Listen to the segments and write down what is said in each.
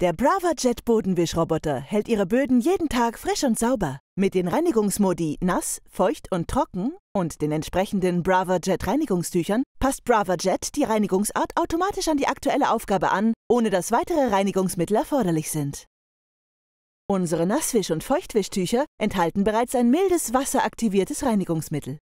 Der Brava Jet Bodenwischroboter hält Ihre Böden jeden Tag frisch und sauber. Mit den Reinigungsmodi nass, feucht und trocken und den entsprechenden Brava Jet Reinigungstüchern passt Brava Jet die Reinigungsart automatisch an die aktuelle Aufgabe an, ohne dass weitere Reinigungsmittel erforderlich sind. Unsere Nasswisch- und Feuchtwischtücher enthalten bereits ein mildes wasseraktiviertes Reinigungsmittel.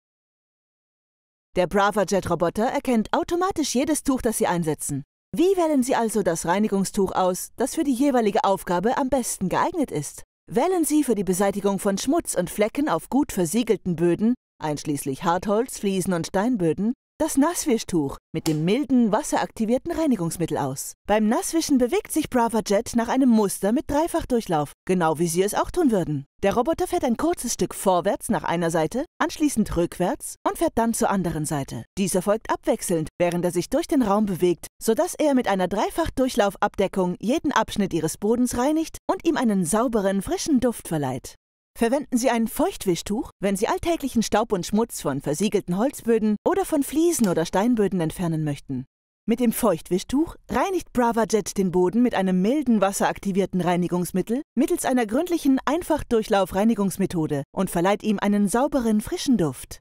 Der Brava Jet Roboter erkennt automatisch jedes Tuch, das Sie einsetzen wie wählen Sie also das Reinigungstuch aus, das für die jeweilige Aufgabe am besten geeignet ist? Wählen Sie für die Beseitigung von Schmutz und Flecken auf gut versiegelten Böden, einschließlich Hartholz, Fliesen und Steinböden, das Nasswischtuch mit dem milden, wasseraktivierten Reinigungsmittel aus. Beim Nasswischen bewegt sich BravaJet nach einem Muster mit Dreifachdurchlauf, genau wie Sie es auch tun würden. Der Roboter fährt ein kurzes Stück vorwärts nach einer Seite, anschließend rückwärts und fährt dann zur anderen Seite. Dies erfolgt abwechselnd, während er sich durch den Raum bewegt, sodass er mit einer Dreifachdurchlaufabdeckung jeden Abschnitt Ihres Bodens reinigt und ihm einen sauberen, frischen Duft verleiht. Verwenden Sie ein Feuchtwischtuch, wenn Sie alltäglichen Staub und Schmutz von versiegelten Holzböden oder von Fliesen oder Steinböden entfernen möchten. Mit dem Feuchtwischtuch reinigt BravaJet den Boden mit einem milden wasseraktivierten Reinigungsmittel mittels einer gründlichen Einfachdurchlauf-Reinigungsmethode und verleiht ihm einen sauberen, frischen Duft.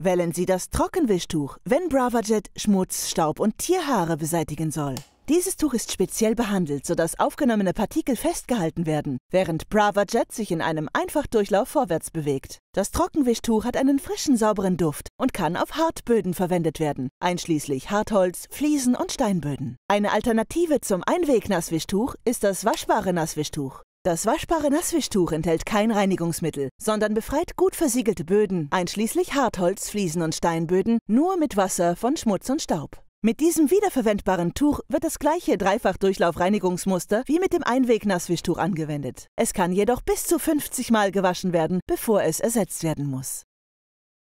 Wählen Sie das Trockenwischtuch, wenn BravaJet Schmutz, Staub und Tierhaare beseitigen soll. Dieses Tuch ist speziell behandelt, sodass aufgenommene Partikel festgehalten werden, während BravaJet sich in einem Einfachdurchlauf vorwärts bewegt. Das Trockenwischtuch hat einen frischen, sauberen Duft und kann auf Hartböden verwendet werden, einschließlich Hartholz, Fliesen und Steinböden. Eine Alternative zum Einweg-Nasswischtuch ist das waschbare Nasswischtuch. Das waschbare Nasswischtuch enthält kein Reinigungsmittel, sondern befreit gut versiegelte Böden, einschließlich Hartholz, Fliesen und Steinböden, nur mit Wasser von Schmutz und Staub. Mit diesem wiederverwendbaren Tuch wird das gleiche Dreifachdurchlaufreinigungsmuster wie mit dem Einweg-Nasswischtuch angewendet. Es kann jedoch bis zu 50 Mal gewaschen werden, bevor es ersetzt werden muss.